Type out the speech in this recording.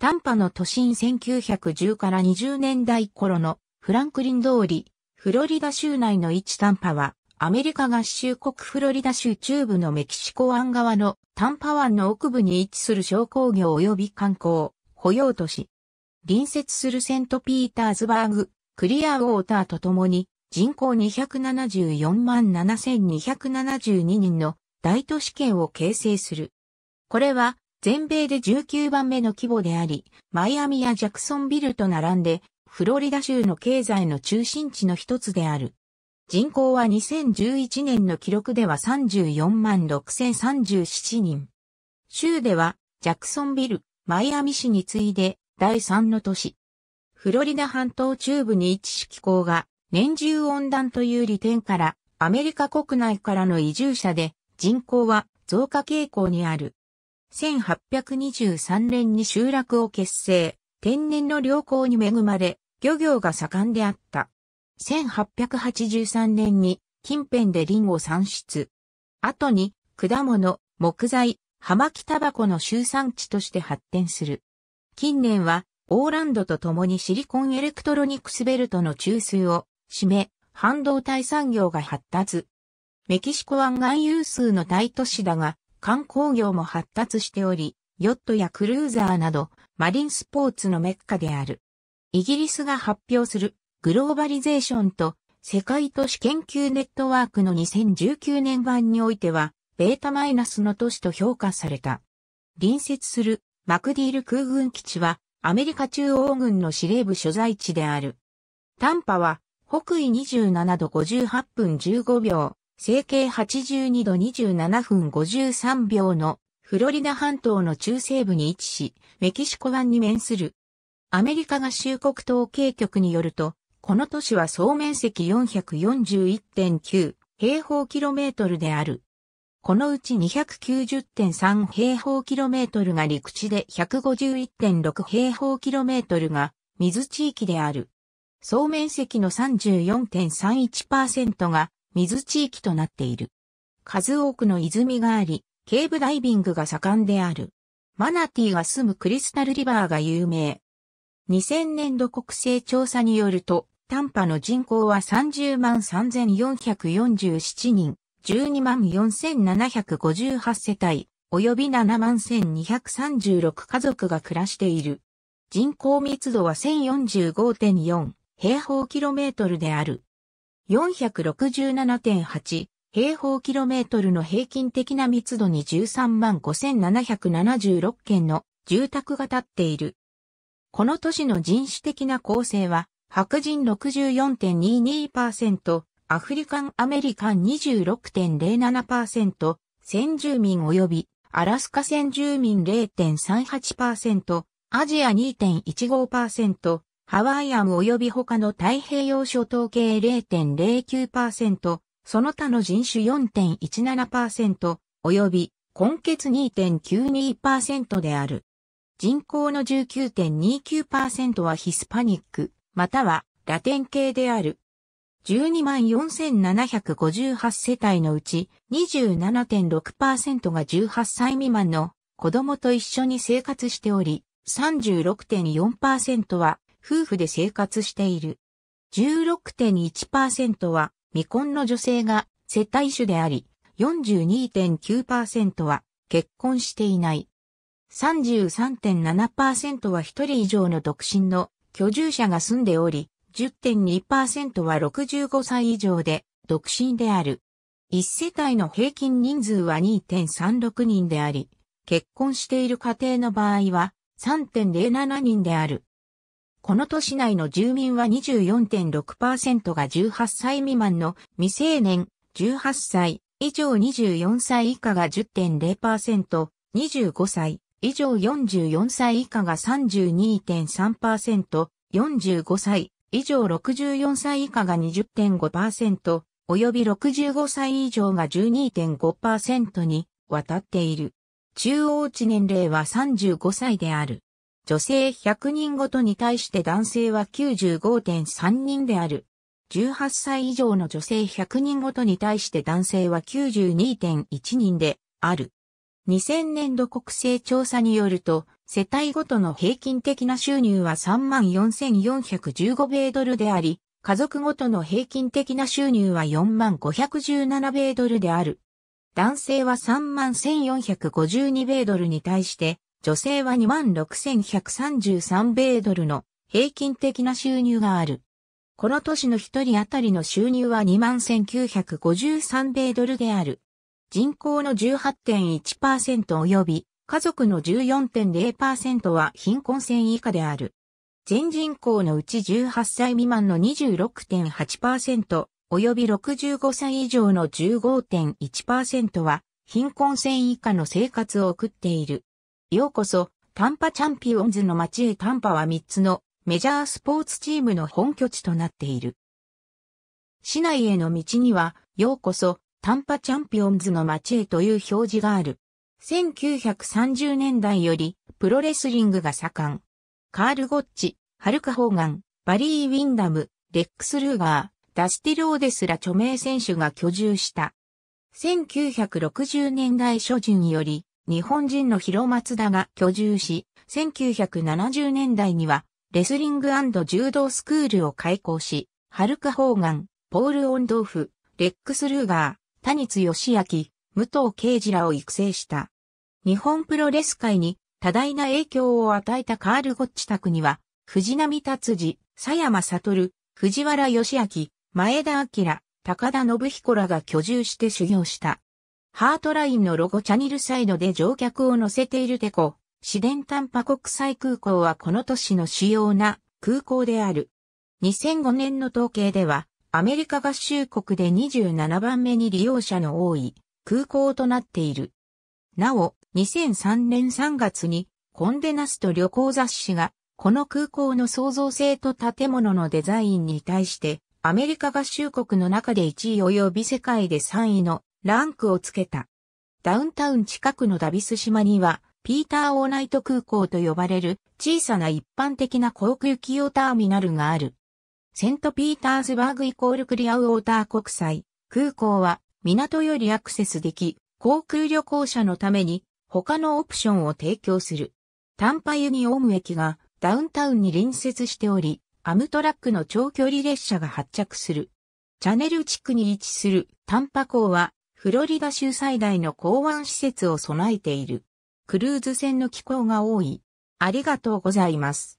短波の都心1910から20年代頃のフランクリン通り、フロリダ州内の一短波は、アメリカ合衆国フロリダ州中部のメキシコ湾側の短波湾の奥部に位置する商工業及び観光、保養都市。隣接するセントピーターズバーグ、クリアウォーターとともに、人口274万7272人の大都市圏を形成する。これは全米で19番目の規模であり、マイアミやジャクソンビルと並んで、フロリダ州の経済の中心地の一つである。人口は2011年の記録では34万6037人。州では、ジャクソンビル、マイアミ市に次いで、第3の都市。フロリダ半島中部に位置し気候が、年中温暖という利点から、アメリカ国内からの移住者で、人口は増加傾向にある。1823年に集落を結成、天然の良好に恵まれ、漁業が盛んであった。1883年に近辺で林を産出。後に果物、木材、葉巻タバコの集産地として発展する。近年はオーランドと共にシリコンエレクトロニクスベルトの中枢を占め、半導体産業が発達。メキシコ湾岸有数の大都市だが、観光業も発達しており、ヨットやクルーザーなど、マリンスポーツのメッカである。イギリスが発表するグローバリゼーションと世界都市研究ネットワークの2019年版においては、ベータマイナスの都市と評価された。隣接するマクディール空軍基地は、アメリカ中央軍の司令部所在地である。短波は、北緯27度58分15秒、成形82度27分53秒のフロリダ半島の中西部に位置し、メキシコ湾に面する。アメリカ合衆国統計局によると、この都市は総面積441.9平方キロメートルである。このうち290.3平方キロメートルが陸地で151.6平方キロメートルが水地域である。総面積の34.31%が水地域となっている。数多くの泉があり、ケーブダイビングが盛んである。マナティーが住むクリスタルリバーが有名。2000年度国勢調査によると、タンパの人口は30万3447人、12万4758世帯、及び7万1236家族が暮らしている。人口密度は1045.4平方キロメートルである。467.8平方キロメートルの平均的な密度に13万5776件の住宅が建っている。この都市の人種的な構成は、白人64.22%、アフリカンアメリカン26.07%、先住民及びアラスカ先住民0.38%、アジア2.15%、ハワイアム及び他の太平洋諸島系0.09%、その他の人種4.17%、及び根血2.92%である。人口の19.29%はヒスパニック、またはラテン系である。124,758世帯のうち27.6%が18歳未満の子供と一緒に生活しており、36.4%は夫婦で生活している。16.1%は未婚の女性が世帯主であり、42.9%は結婚していない。33.7%は一人以上の独身の居住者が住んでおり、10.2%は65歳以上で独身である。一世帯の平均人数は2.36人であり、結婚している家庭の場合は3.07人である。この都市内の住民は24.6%が18歳未満の未成年、18歳以上24歳以下が10.0%、25歳以上44歳以下が32.3%、45歳以上64歳以下が20.5%、及び65歳以上が12.5%に渡っている。中央値年齢は35歳である。女性100人ごとに対して男性は95.3人である。18歳以上の女性100人ごとに対して男性は92.1人である。2000年度国勢調査によると、世帯ごとの平均的な収入は34,415米ドルであり、家族ごとの平均的な収入は4517米ドルである。男性は31,452米ドルに対して、女性は26,133米ドルの平均的な収入がある。この年の一人当たりの収入は21,953米ドルである。人口の18.1%及び家族の14.0%は貧困線以下である。全人口のうち18歳未満の26.8%及び65歳以上の15.1%は貧困線以下の生活を送っている。ようこそ、タンパチャンピオンズの街へタンパは3つのメジャースポーツチームの本拠地となっている。市内への道には、ようこそ、タンパチャンピオンズの街へという表示がある。1930年代より、プロレスリングが盛ん。カール・ゴッチ、ハルカ・ホーガン、バリー・ウィンダム、レックス・ルーガー、ダスティローデスら著名選手が居住した。1960年代初旬より、日本人の広松田が居住し、1970年代には、レスリング柔道スクールを開校し、ハルク・ホーガン、ポール・オンドーフ、レックス・ルーガー、谷津義明、武藤慶治らを育成した。日本プロレス界に多大な影響を与えたカール・ゴッチ宅には、藤波達治、佐山悟、藤原義明、前田明、高田信彦らが居住して修行した。ハートラインのロゴチャニルサイドで乗客を乗せているテコ、市電ン波国際空港はこの都市の主要な空港である。2005年の統計では、アメリカ合衆国で27番目に利用者の多い空港となっている。なお、2003年3月にコンデナスと旅行雑誌が、この空港の創造性と建物のデザインに対して、アメリカ合衆国の中で1位及び世界で3位のランクをつけた。ダウンタウン近くのダビス島には、ピーター・オーナイト空港と呼ばれる小さな一般的な航空機用ターミナルがある。セント・ピーターズバーグイコールクリアウォーター国際空港は港よりアクセスでき、航空旅行者のために他のオプションを提供する。タンパユニオーム駅がダウンタウンに隣接しており、アムトラックの長距離列車が発着する。チャネル地区に位置するタンパ港はフロリダ州最大の港湾施設を備えている。クルーズ船の寄港が多い。ありがとうございます。